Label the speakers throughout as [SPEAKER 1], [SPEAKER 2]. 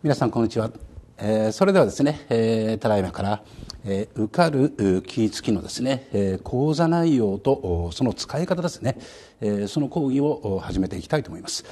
[SPEAKER 1] 皆さんこんにちは、えー、それではですね、えー、ただいまから、えー、受かる気付きのですね、えー、講座内容とその使い方ですね、えー、その講義を始めていきたいと思います、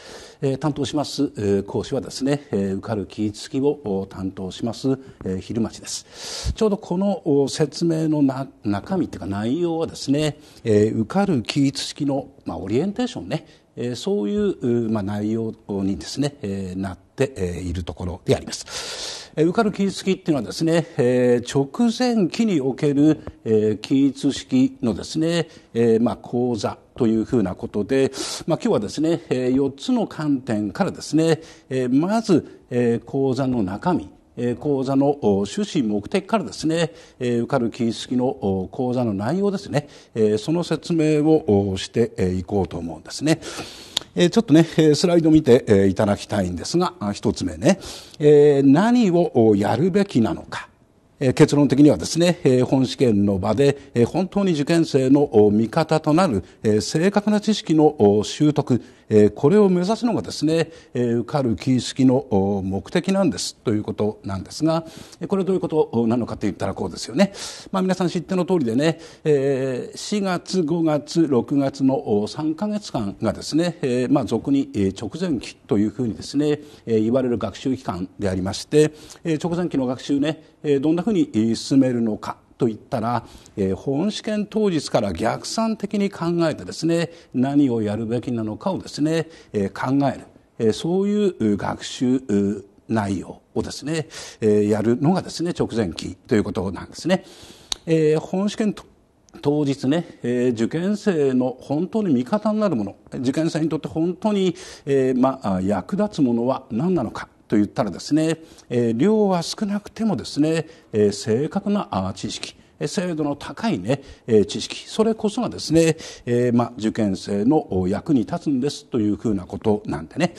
[SPEAKER 1] えー、担当します、えー、講師はですね、えー、受かる気付きを担当します、えー、昼町ですちょうどこの説明のな中身というか内容はですね、えー、受かる気付きの、まあ、オリエンテーションねそういう内容にですねなっているところであります。ウカの記述式っていうのはですね、え直前期における、えー、記述式のですね、えまあ、講座というふうなことで、まあ、今日はですね、え4つの観点からですね、えまず、え講座の中身、講座の趣旨目的からですね、受かる形式の講座の内容ですね、その説明をしていこうと思うんですね。ちょっとね、スライド見ていただきたいんですが、一つ目ね、何をやるべきなのか。結論的にはですね、本試験の場で本当に受験生の味方となる正確な知識の習得、えこれを目指すのがですね、えー、カルキ式の目的なんですということなんですがこれどういうことなのかといったらこうですよね、まあ、皆さん知っての通りでね、え4月5月6月の3か月間がですね、えまあ、俗に直前期というふうにですね、え言われる学習期間でありまして、え直前期の学習ね、えどんなふうに進めるのかといったら、えー、本試験当日から逆算的に考えてですね何をやるべきなのかをですね、えー、考える、えー、そういう学習内容をですね、えー、やるのがですね直前期ということなんですね。えー、本試験当日ね、えー、受験生の本当に味方になるもの受験生にとって本当に、えーま役立つものは何なのかと言ったらですね、えー、量は少なくてもですね、えー、正確なあ知識精度の高い、ね、知識それこそがですね、えーま、受験生の役に立つんですというふうなことなんでね、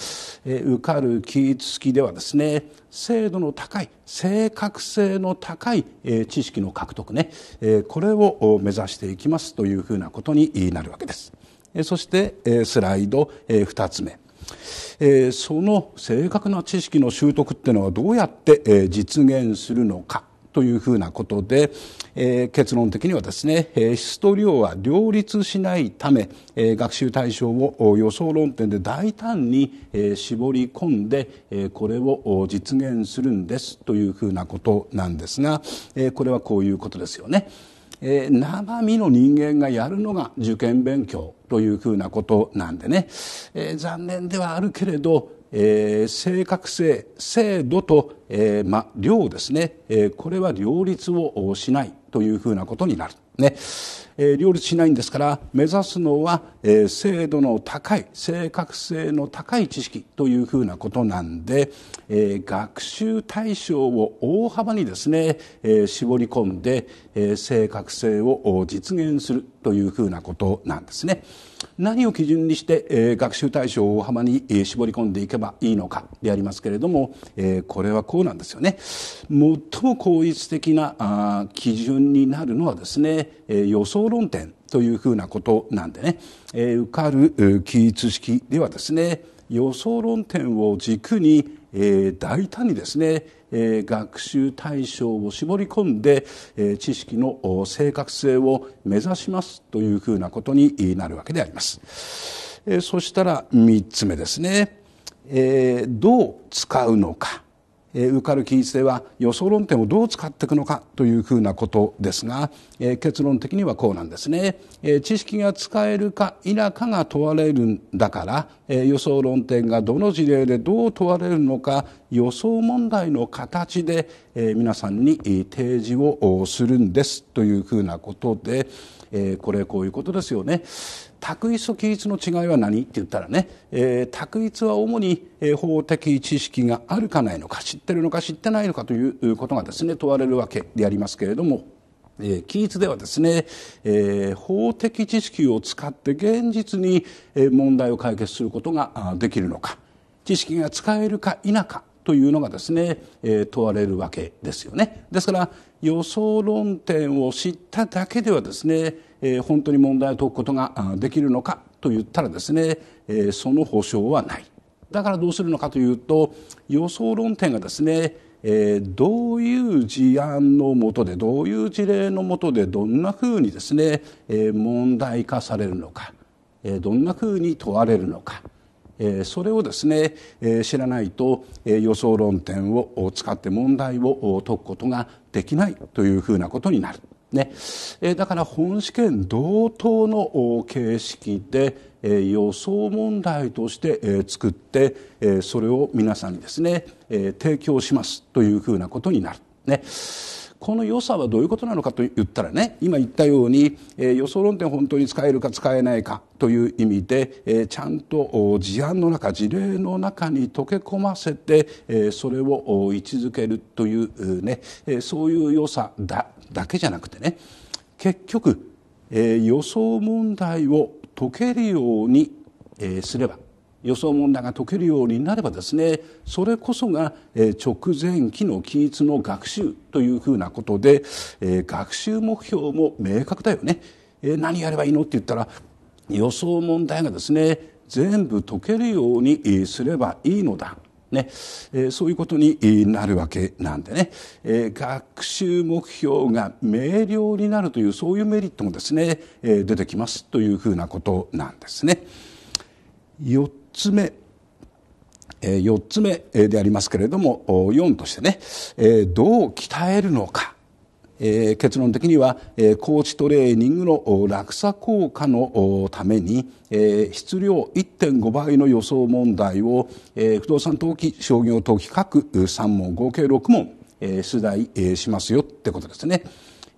[SPEAKER 1] えー、受かる気付きではですね精度の高い正確性の高い、えー、知識の獲得ね、えー、これを目指していきますというふうなことになるわけです。そしてスライド2つ目えー、その正確な知識の習得っていうのはどうやって、えー、実現するのかというふうなことで、えー、結論的にはですね、えー、質と量は両立しないため、えー、学習対象を予想論点で大胆に、えー、絞り込んで、えー、これを実現するんですというふうなことなんですが、えー、これはこういうことですよね。えー、生身の人間がやるのが受験勉強というふうなことなんでね、えー、残念ではあるけれど、えー、正確性精度と、えーま、量ですね、えー、これは両立をしないというふうなことになる。ね両立しないんですから目指すのは、精度の高い正確性の高い知識というふうなことなんで、学習対象を大幅にですね、絞り込んで、正確性を実現するというふうなことなんですね。何を基準にして、えー、学習対象を大幅に、えー、絞り込んでいけばいいのかでありますけれども、えー、これはこうなんですよね。最も効率的なあ基準になるのはですね、えー、予想論点というふうなことなんでね、えー、受かる、え記述式ではですね予想論点を軸に、えー、大胆にですねえー、学習対象を絞り込んで、えー、知識の正確性を目指しますというふうなことになるわけであります。えー、そしたら3つ目ですね、えー、どう使うのか。受かる均一では予想論点をどう使っていくのかというふうなことですが結論的にはこうなんですね知識が使えるか否かが問われるんだから予想論点がどの事例でどう問われるのか予想問題の形で皆さんに提示をするんですというふうなことでこれこういうことですよね。択一と規律の違いは何って言ったらね、えー、択一は主に、法的知識があるかないのか知ってるのか知ってないのかということがですね問われるわけでありますけれども。えー、ではですね、えー、法的知識を使って現実に問題を解決することができるのか知識が使えるか否かというのがですね、えー、問われるわけですよね。ですから予想論点を知っただけではですねえー、本当に問題を解くことができるのかと言ったらですね、えー、その保証はない。だからどうするのかというと予想論点がですね、えー、どういう事案のもとでどういう事例のもとでどんなふうにですね、えー、問題化されるのか、えー、どんなふうに問われるのか。それをですね、知らないと、予想論点を使って問題を解くことができないというふうなことになる。ねえだから本試験同等の形式で、え予想問題として、え作って、えそれを皆さんにですね、え提供しますというふうなことになる。ねこの良さはどういうことなのかと言ったらね今言ったように、えー、予想論点本当に使えるか使えないかという意味で、えー、ちゃんと事案の中事例の中に溶け込ませて、えー、それを位置づけるというね、えー、そういう良さだだけじゃなくてね結局、えー、予想問題を解けるように、えー、すれば予想問題が解けるようになればですねそれこそが、直前期の期日の学習というふうなことで、学習目標も明確だよね、何やればいいのって言ったら予想問題がですね全部解けるようにすればいいのだねえー、そういうことになるわけなんでね、えー、学習目標が明瞭になるというそういうメリットもですね、えー、出てきますというふうなことなんですね。よっつ目えー、4つ目でありますけれども4としてね、えー、どう鍛えるのか、えー、結論的には、えー、コーチトレーニングの落差効果のために、えー、質量1.5倍の予想問題を、えー、不動産投機商業投機各3問合計6問、えー、出題、えー、しますよってことですね。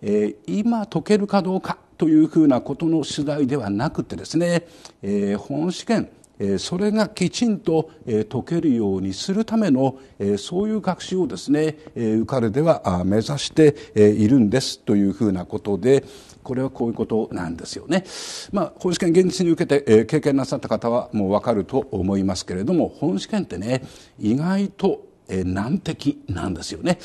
[SPEAKER 1] えー、今解けるかどうかというふうなことの取材ではなくてですね、えー、本試験それがきちんと解けるようにするためのそういう学習をですね受かルでは目指しているんですというふうなことでこれはこういうことなんですよね。まあ、本試験現実に受けて経験なさった方はもうわかると思いますけれども本試験ってね意外と難敵なんですよね、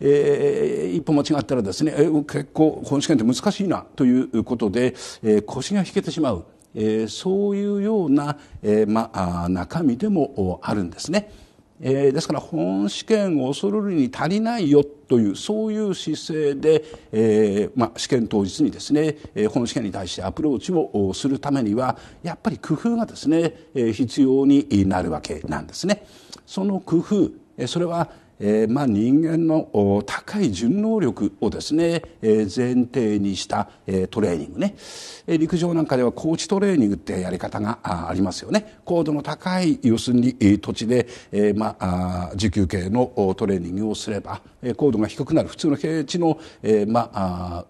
[SPEAKER 1] えー、一歩間違ったらですね、えー、結構本試験って難しいなということで、えー、腰が引けてしまうえー、そういうような、えーま、あ中身でもあるんですね。えー、ですから本試験を恐るるに足りないよというそういう姿勢で、えーま、試験当日にですね、えー、本試験に対してアプローチをするためにはやっぱり工夫がですね、えー、必要になるわけなんですね。その工夫それはえー、まあ、人間の高い順応力をですね、えー、前提にした、えー、トレーニングね、え陸上なんかではコーチトレーニングってやり方がありますよね高度の高い要するに土地で、えまあ、時給系のトレーニングをすれば高度が低くなる普通の平地の、えまあ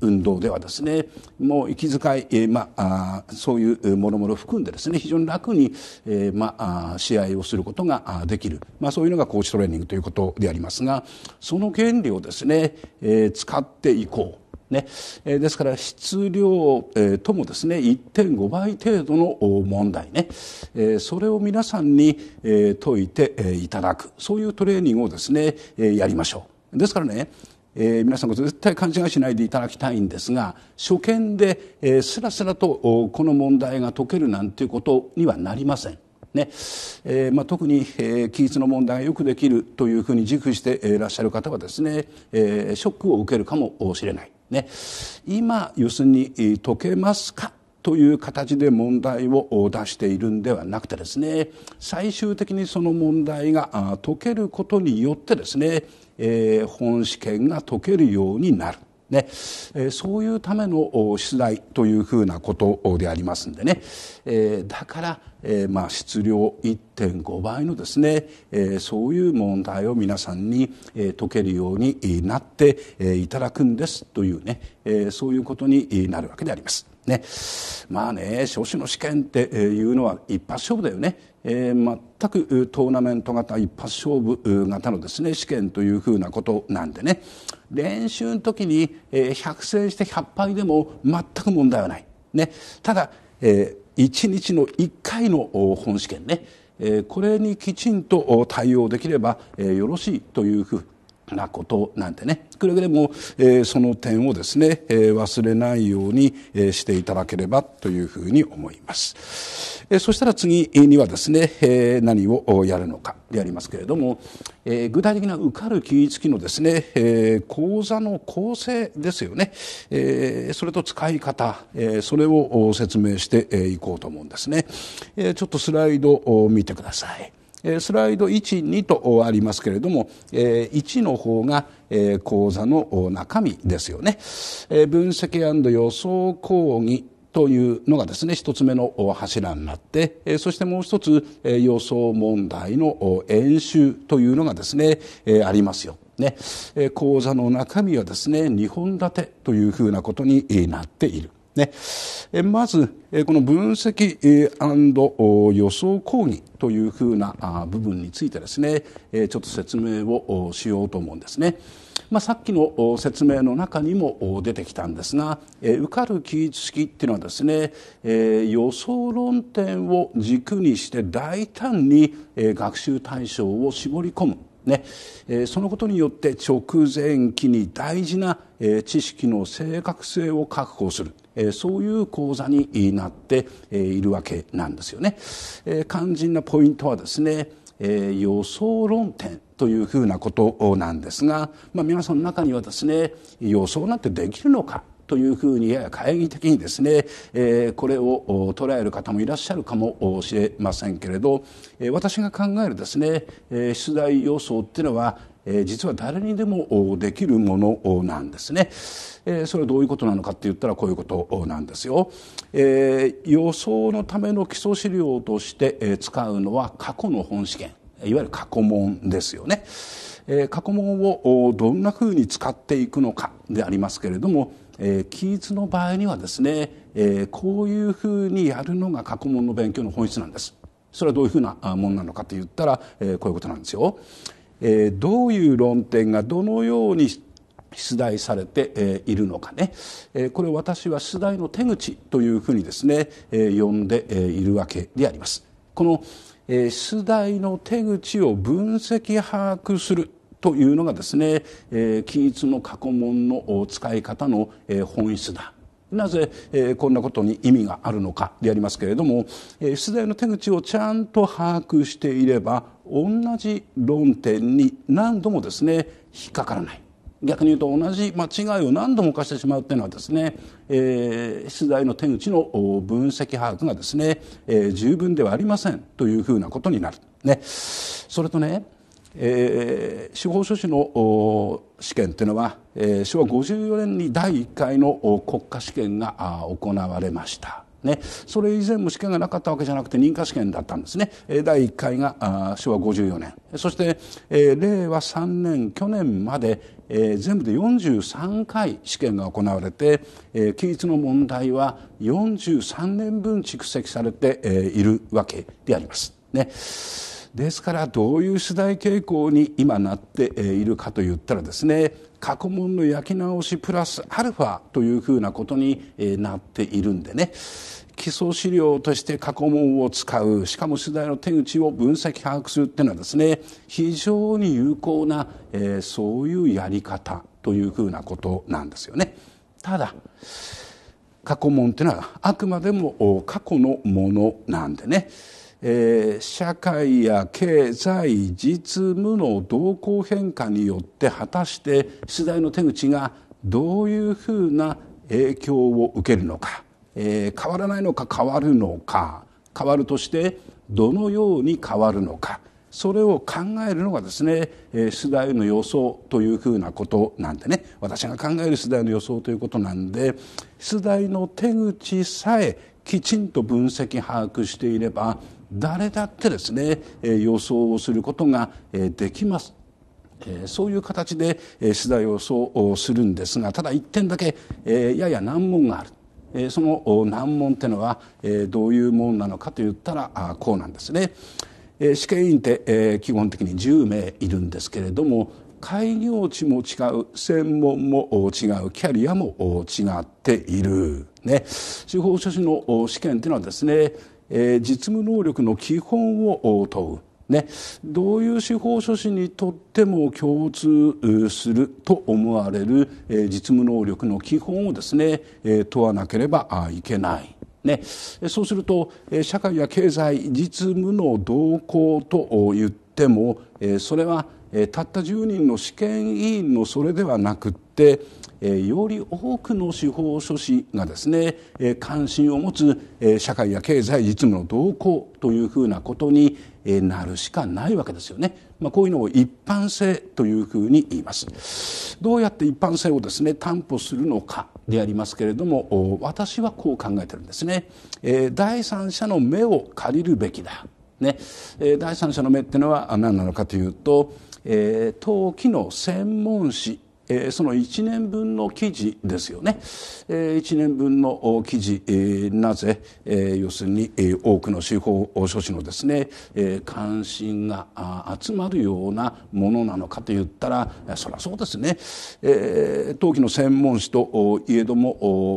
[SPEAKER 1] 運動ではですねもう息遣い、まあ、そういうもろもろ含んでですね非常に楽に、まあ、試合をすることができる、まあ、そういうのがコーチトレーニングということでありますがその原理をですね、えー、使っていこう。ね、ですから質量、ともですね1.5倍程度の問題ね、それを皆さんに、解いていただくそういうトレーニングをですね、やりましょう。ですからねえー、皆さん絶対勘違いしないでいただきたいんですが初見で、えー、すらすらとこの問題が解けるなんていうことにはなりません。ねえー、まあ、特に、えー、規律の問題がよくできるというふうに自負していらっしゃる方はですね、えー、ショックを受けるかもしれない、ね、今要するに解けますかという形で問題を出しているんではなくてですね最終的にその問題が解けることによってですねえー、本試験が解けるようになる。ねそういうための出題というふうなことでありますんでね、だから、まあ、質量1.5倍のですね、そういう問題を皆さんに、解けるようになって、いただくんですというね、そういうことになるわけであります。ね、まあね少子の試験っていうのは一発勝負だよね、えー、全くトーナメント型一発勝負型のですね試験というふうなことなんでね練習の時に100戦して100敗でも全く問題はない、ね、ただ、えー、1日の1回の本試験ねこれにきちんと対応できればよろしいというふうなことなんてねくれぐれも、えー、その点をですね、えー、忘れないように、えー、していただければというふうに思います、えそしたら次にはですね、え何をやるのかでありますけれども、え具体的な受かる気付きのですね、え講座の構成ですよね、えそれと使い方、えそれを説明していこうと思うんですね、えちょっとスライドを見てくださいスライド1、2とありますけれども、1の方が講座の中身ですよね。分析予想講義というのがですね、一つ目の柱になって、そしてもう一つ予想問題の演習というのがですね、ありますよ。ね、講座の中身はですね、2本立てというふうなことになっている。ね、まず、この分析予想講義というふうな部分についてですね、ちょっと説明をしようと思うんですね。まあ、さっきの説明の中にも出てきたんですが、え受かる記述式っていうのはですね、え予想論点を軸にして大胆に、え学習対象を絞り込むねえー、そのことによって直前期に大事な、えー、知識の正確性を確保する。えー、そういう講座になっているわけなんですよね。えー、肝心なポイントはですね、えー、予想論点というふうなことなんですが、まあ、皆さんの中にはですね予想なんてできるのかというふうにやや懐疑的にですね、えこれを捉える方もいらっしゃるかもしれませんけれど私が考えるですね出題要素っていうのは実は誰にでもできるものなんですね。それはどういうことなのかって言ったらこういうことなんですよ。予想のための基礎資料として使うのは過去の本試験いわゆる過去問ですよね。過去問をどんなふうに使っていくのかでありますけれどもえー、の場合にはですね、えこういうふうにやるのが過去問の勉強の本質なんです。それはどういうふうなものなのかと言ったら、えこういうことなんですよ。えどういう論点がどのように出題されて、えいるのかね、えこれ私は出題の手口というふうにですね、え呼んで、えいるわけであります。この、え出題の手口を分析把握するというのがですね、えー、均一の過去問の使い方の、えー、本質だなぜ、えー、こんなことに意味があるのかでありますけれども、えー、出題の手口をちゃんと把握していれば同じ論点に何度もですね引っかからない逆に言うと同じ間違いを何度も犯してしまうというのはですね、えー、出題の手口の分析把握がですね、えー、十分ではありませんというふうなことになる。ね、それとねえー、司法書士の試験というのは、えー、昭和54年に第1回の国家試験が行われました。ね、それ以前も試験がなかったわけじゃなくて認可試験だったんですね第1回が昭和54年そして、えー、令和3年去年まで、えー、全部で43回試験が行われて、えー、の問題は43年分蓄積されて、えー、いるわけであります。ねですからどういう取材傾向に今なっているかといったらですね過去問の焼き直しプラスアルファというふうなことになっているんでね基礎資料として過去問を使うしかも取材の手口を分析把握するっていうのはですね非常に有効な、えー、そういうやり方というふうなことなんですよね。ただ過去問っていうのはあくまでも過去のものなんでねえー、社会や経済実務の動向変化によって果たして出題の手口がどういうふうな影響を受けるのか、えー、変わらないのか変わるのか変わるとしてどのように変わるのかそれを考えるのがですね、え出題の予想というふうなことなんでね私が考える出題の予想ということなんで出題の手口さえきちんと分析把握していれば誰だってですね予想をすることができます。そういう形で取材をそうするんですがただ一点だけやや難問があるその難問ってのはどういうものなのかといったらこうなんですね。試験員って基本的に10名いるんですけれども開業地も違う専門も違うキャリアも違っている、ね、司法書士の試験というのはですね実務能力の基本を問う。ね、どういう司法書士にとっても共通すると思われる、実務能力の基本をですね、問わなければいけない。ね、そうすると、社会や経済実務の動向と言っても、それは、たった10人の試験委員のそれではなくって、より多くの司法書士がですね関心を持つ社会や経済実務の動向というふうなことになるしかないわけですよね。まあ、こういうのを一般性というふうに言います。どうやって一般性をですね担保するのかでありますけれども私はこう考えてるんですね。第三者の目を借りるべきだ。ね、第三者の目っていうのは何なのかというと、えー、陶器の専門誌えー、その1年分の記事ですよね、えー、1年分の記事、えー、なぜ、えー、要するに、えー、多くの司法書士のですね、えー、関心が集まるようなものなのかといったらそりゃそうですね、えー、当期の専門誌といえども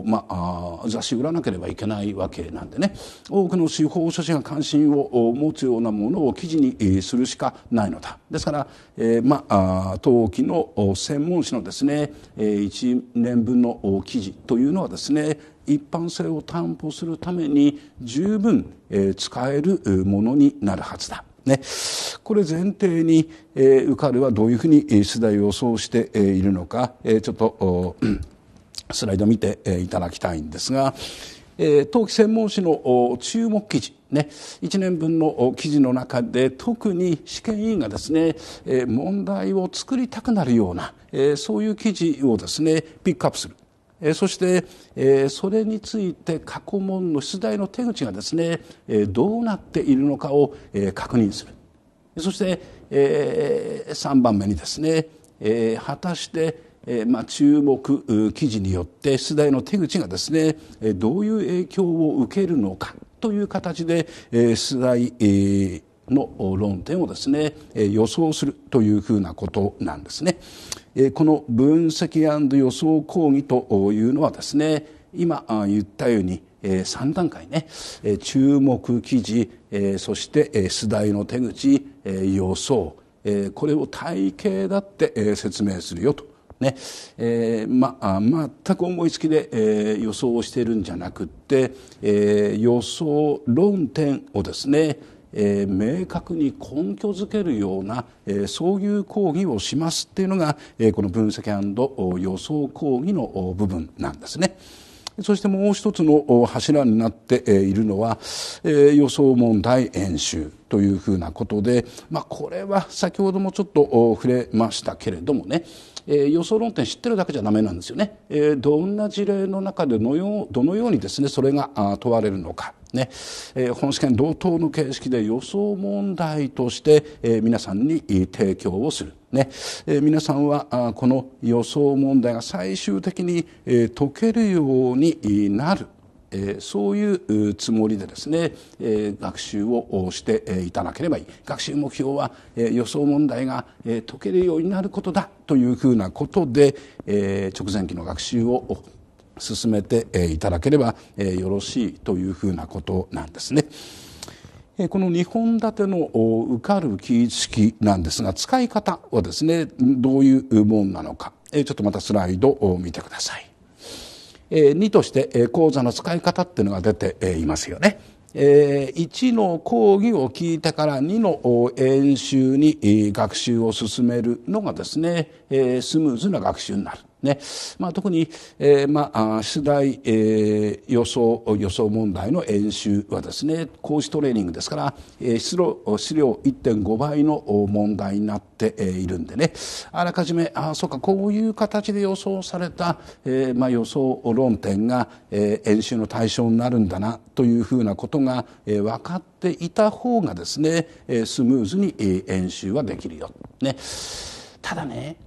[SPEAKER 1] まあ、雑誌売らなければいけないわけなんでね多くの司法書士が関心を持つようなものを記事にするしかないのだ。ですから、えー、まあ、当期の専門誌ののですね1年分の記事というのはですね一般性を担保するために十分使えるものになるはずだ。ね、これ前提に、えー、ウカルはどういうふうに出題を予想しているのか、えー、ちょっとスライド見ていただきたいんですが、えー、冬季専門誌の注目記事ね、1年分の記事の中で特に試験委員がですね、えー、問題を作りたくなるような、えー、そういう記事をですねピックアップする。えそして、えそれについて過去問の出題の手口がですね、えどうなっているのかを、え確認するそして、えー、3番目にですね、え果たしてえまあ、注目記事によって出題の手口がですねどういう影響を受けるのかという形で、え出題、の論点をですね予想するというふうなことなんですね。この分析予想講義というのはですね今言ったように3段階ね注目記事そして出題の手口予想これを体系だって説明するよとねえー、まあ全く思いつきで、えー、予想をしているんじゃなくって、えー、予想論点をですねえー、明確に根拠づけるような、えー、そういう講義をしますっていうのが、えー、この分析予想講義の部分なんですね。そしてもう一つの柱になっているのは、えー、予想問題演習というふうなことで、まあ、これは先ほどもちょっと触れましたけれどもね、えー、予想論点知ってるだけじゃダメなんですよね。えー、どんな事例の中でのよどのようにですねそれが問われるのか。ねえー、本試験同等の形式で予想問題として、えー、皆さんに提供をする。ねえー、皆さんはあこの予想問題が最終的に、えー、解けるようになるえそういうつもりでですね、え学習をしていただければいい学習目標は、え予想問題が、え解けるようになることだというふうなことで、え直前期の学習を進めていただければよろしいというふうなことなんですね。この2本立ての受かる記式なんですが使い方はですねどういうもんなのかちょっとまたスライドを見てください。2として講座の使い方っていうのが出ていますよね。1の講義を聞いてから2の演習に学習を進めるのがですねスムーズな学習になる。ねまあ、特に、えーまあ、出題、えー、予想予想問題の演習はですね講師トレーニングですから、えー、資料資料1.5倍の問題になっているんでねあらかじめあそうかこういう形で予想された、えーまあ、予想論点が、えー、演習の対象になるんだなというふうなことが、えー、分かっていた方がですねスムーズに演習はできるよ。ね、ただね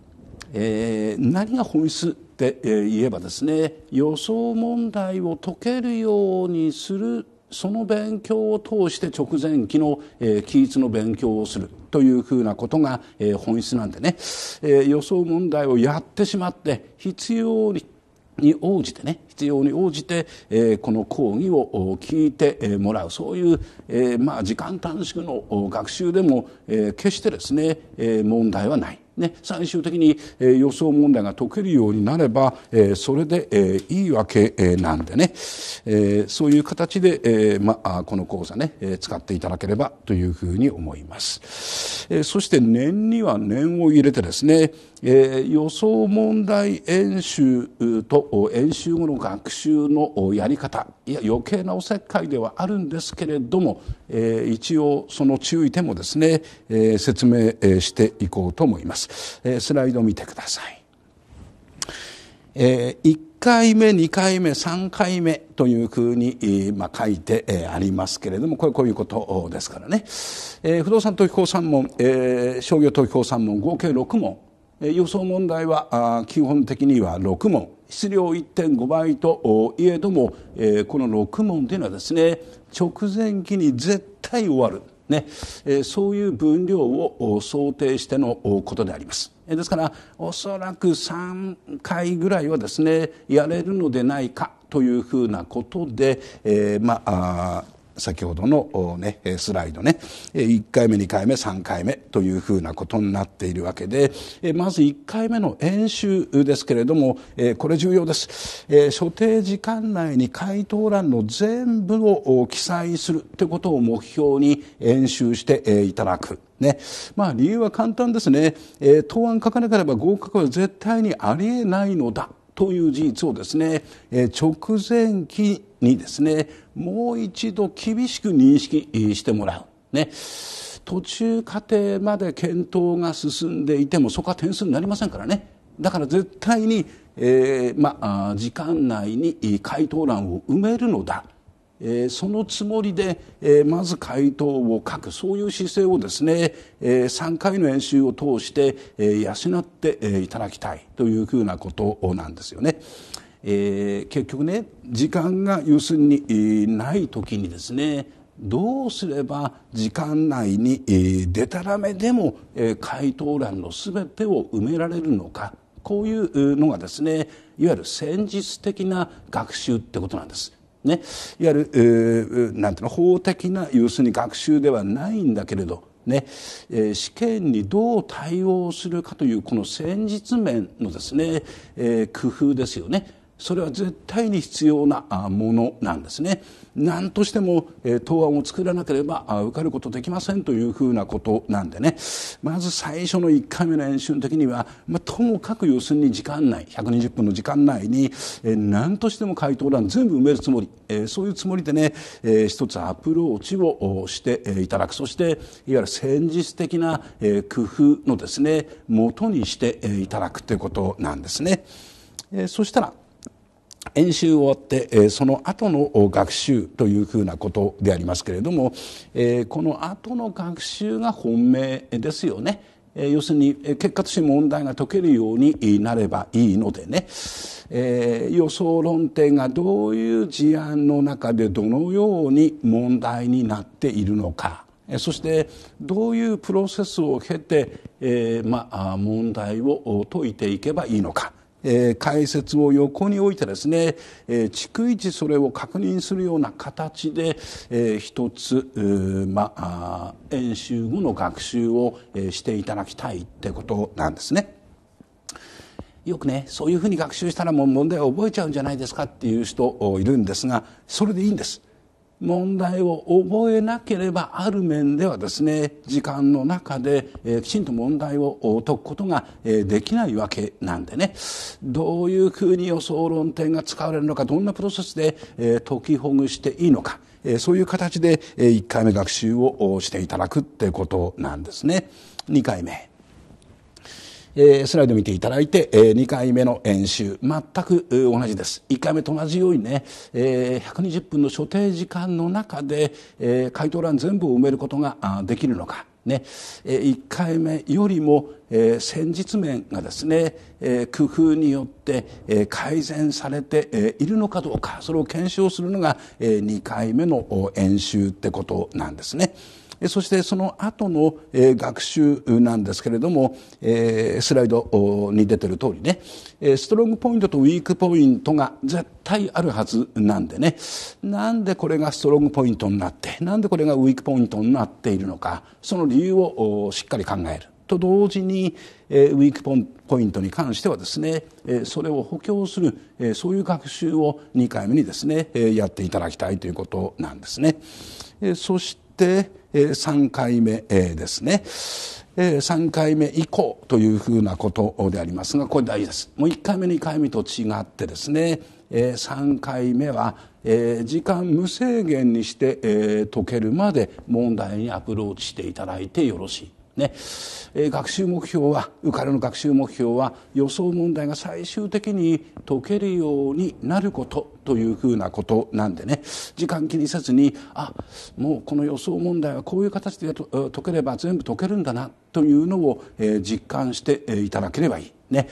[SPEAKER 1] えー、何が本質って言えばですね予想問題を解けるようにするその勉強を通して直前期の、えー、期日の勉強をするというふうなことが、えー、本質なんでね、えー、予想問題をやってしまって必要にに応じてね必要に応じて、えー、この講義を聞いて、えー、もらうそういう、えーまあ、時間短縮の学習でも、えー、決してですね、えー、問題はないね、最終的に、えー、予想問題が解けるようになれば、えー、それで、えー、いいわけ、えー、なんでね、えー、そういう形で、えーまあ、この講座ね、えー、使っていただければというふうに思います。えー、そして年には年を入れてですね、えー、予想問題演習と演習後の学習のやり方いや余計なおせっかいではあるんですけれども、えー、一応その注意点もですね、えー、説明、えしていこうと思います、えー、スライドを見てください、えー、1回目2回目3回目というふうに、えーまあ、書いて、えー、ありますけれどもこれこういうことですからね、えー、不動産登記法三問、えー、商業登記法三問合計6問、えー、予想問題はあ基本的には6問質量1.5倍といえども、えー、この6問というのはですね直前期に絶対終わる、ねえー、そういう分量を想定してのことであります。ですからおそらく3回ぐらいはですねやれるのでないかというふうなことで、えー、まあ先ほどの、ね、スライドね1回目2回目3回目というふうなことになっているわけでまず1回目の演習ですけれどもこれ重要です所定時間内に回答欄の全部を記載するということを目標に演習していただく。ねまあ、理由は簡単ですね、え答案書かなければ合格は絶対にありえないのだという事実をですね、え直前期にですねもう一度厳しく認識してもらう。ね、途中過程まで検討が進んでいてもそこは点数になりませんからねだから絶対に、えーまあ、時間内に回答欄を埋めるのだえー、そのつもりで、えー、まず回答を書くそういう姿勢をですね、えー、3回の演習を通して、えー、養って、えいただきたいというふうなことなんですよね。え結局ね時間が要するにない時にですねどうすれば時間内に、でたらめでも、え回答欄の全てを埋められるのかこういうのがですねいわゆる戦術的な学習ってことなんです。ね、いわゆる、えー、なんていうの法的な要するに学習ではないんだけれど、ねえー、試験にどう対応するかというこの戦術面のですね、えー、工夫ですよねそれは絶対に必要なものなんですね。何としても、え答案を作らなければ受かることできませんというふうなことなんでねまず最初の1回目の演習の時には、まあ、ともかく要するに時間内120分の時間内に、え何としても回答欄全部埋めるつもり、えそういうつもりでね、え一つアプローチをしていただくそしていわゆる戦術的な、え工夫のですね元にしていただくということなんですね。えそしたら演習終わって、えー、その後の学習というふうなことでありますけれども、えー、この後の学習が本命ですよね。えー、要するに結果として問題が解けるようになればいいのでね、えー、予想論点がどういう事案の中でどのように問題になっているのか。そしてどういうプロセスを経て、えーまあ、問題を解いていけばいいのかえー、解説を横に置いてですね、えー、逐一それを確認するような形で、えー、一つ、まあ、演習後の学習を、えー、していただきたいってことなんですね。よくね、そういうふうに学習したらもう問題を覚えちゃうんじゃないですかっていう人いるんですが、それでいいんです。問題を覚えなければある面ではですね時間の中で、えー、きちんと問題を解くことが、えー、できないわけなんでねどういうふうに予想論点が使われるのかどんなプロセスで、えー、解きほぐしていいのか、えー、そういう形で、えー、1回目学習をしていただくってことなんですね。2回目えー、スライド見ていただいて、えー、2回目の演習、全く同じです。1回目と同じようにね、えー、120分の所定時間の中で、えー、回答欄全部を埋めることができるのか。ね、1回目よりも、えー、戦術面がですね、えー、工夫によって、えー、改善されているのかどうかそれを検証するのが2回目の演習ってことなんですね。そしてその後の学習なんですけれども、スライドに出てる通りね、ストロングポイントとウィークポイントが絶対あるはずなんでね、なんでこれがストロングポイントになって、なんでこれがウィークポイントになっているのか、その理由をしっかり考える。と同時に、えウィークポイントに関してはですね、えそれを補強する、えそういう学習を2回目にですね、えやっていただきたいということなんですね。えそして、3回目ですね。3回目以降というふうなことでありますが、これ大事です。もう1回目、2回目と違ってですね、3回目は時間無制限にして解けるまで問題にアプローチしていただいてよろしい。ねえー、学習目標は受かるの学習目標は予想問題が最終的に解けるようになることというふうなことなんでね時間気にせずにあもうこの予想問題はこういう形で解ければ全部解けるんだなというのを、えー、実感していただければいい。ね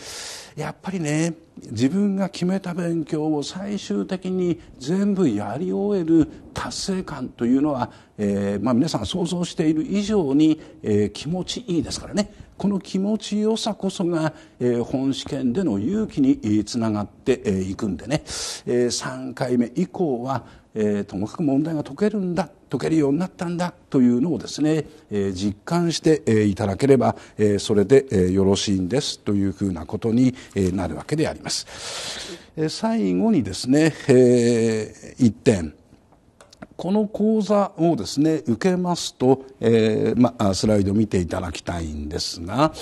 [SPEAKER 1] やっぱりね自分が決めた勉強を最終的に全部やり終える達成感というのは、えー、まあ、皆さん想像している以上に、えー、気持ちいいですからねこの気持ちよさこそが、えー、本試験での勇気につながっていくんでね、え3回目以降はえー、ともかく問題が解けるんだ解けるようになったんだというのをですね、えー、実感して、えー、いただければ、えー、それで、えー、よろしいんですというふうなことに、えー、なるわけであります。えー、最後にですね、えー、1点この講座をですね受けますと、えーまあ、スライドを見ていただきたいんですが、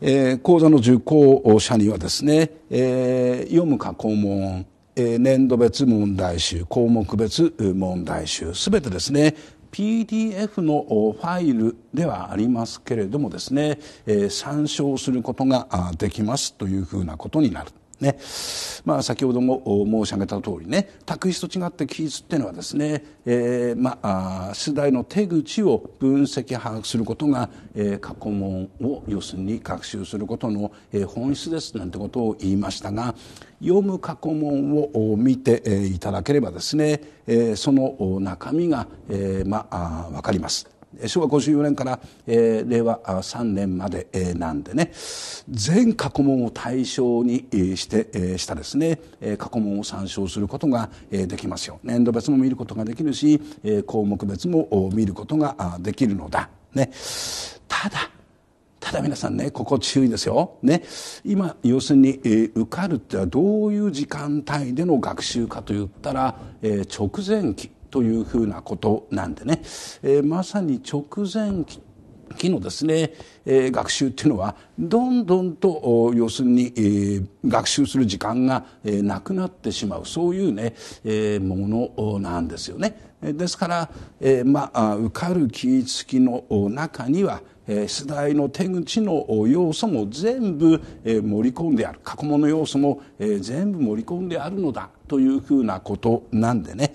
[SPEAKER 1] えー、講座の受講者にはですね、えー、読むか肛問年度別問題集項目別問題集すべてですね PDF のファイルではありますけれどもですね、え参照することができますというふうなことになる。ねまあ、先ほども申し上げた通りね択筆と違って記述っていうのはですね、えーまあ、出題の手口を分析把握することが、えー、過去問を要するに学習することの、え本質ですなんてことを言いましたが読む過去問を見て、えいただければですね、えー、その中身が、えーまあ、わかります。昭和54年から、えー、令和3年まで、えー、なんでね全過去問を対象にして、えー、したですね過去問を参照することが、えー、できますよ年度別も見ることができるし、えー、項目別も見ることができるのだ、ね、ただただ皆さんねここ注意ですよ、ね、今要するに、えー、受かるってはどういう時間帯での学習かといったら、えー、直前期というふうなことなんでね、えー、まさに直前期のですね、えー、学習っていうのはどんどんと要するに、えー、学習する時間が、えー、なくなってしまうそういうね、えー、ものなんですよね。ですから、えー、まあ受かる気付きの中には出題の手口の要素も全部盛り込んである過去問の要素も全部盛り込んであるのだというふうなことなんでね。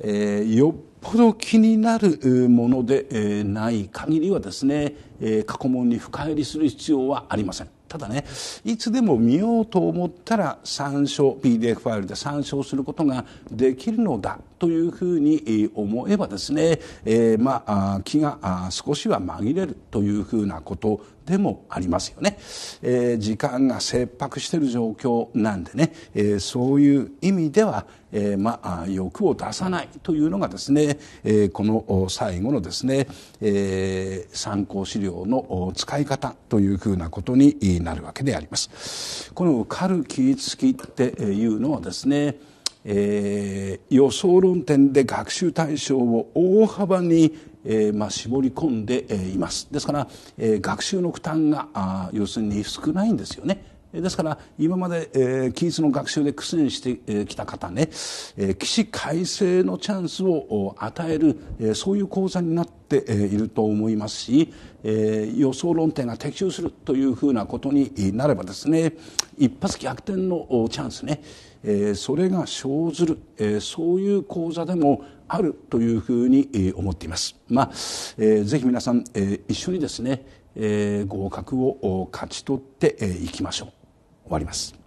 [SPEAKER 1] えー、よっぽど気になるもので、えー、ない限りはですね、えー、過去問に深入りする必要はありません。ただねいつでも見ようと思ったら参照 PDF ファイルで参照することができるのだというふうに思えばですね、えー、まあ気が少しは紛れるというふうなことでもありますよね、えー、時間が切迫している状況なんでね、えー、そういう意味ではえー、まあ、欲を出さないというのがですね、えー、この最後のですね、えー、参考資料の使い方というふうなことになるわけであります。この軽きキー付きっていうのはですね、えー、予想論点で学習対象を大幅に、えーまあ、絞り込んで、えいますですから、えー、学習の負担があ要するに少ないんですよねですから今まで、えー、の学習で苦戦してきた方ね、えー、起死回生のチャンスを与える、えー、そういう講座になっていると思いますし、えー、予想論点が的中するというふうなことになればですね一発逆転のチャンスね、えー、それが生ずる、えー、そういう講座でもあるというふうに思っています。まあ、えー、ぜひ皆さん、えー、一緒にですね、えー、合格を勝ち取っていきましょう。終わります。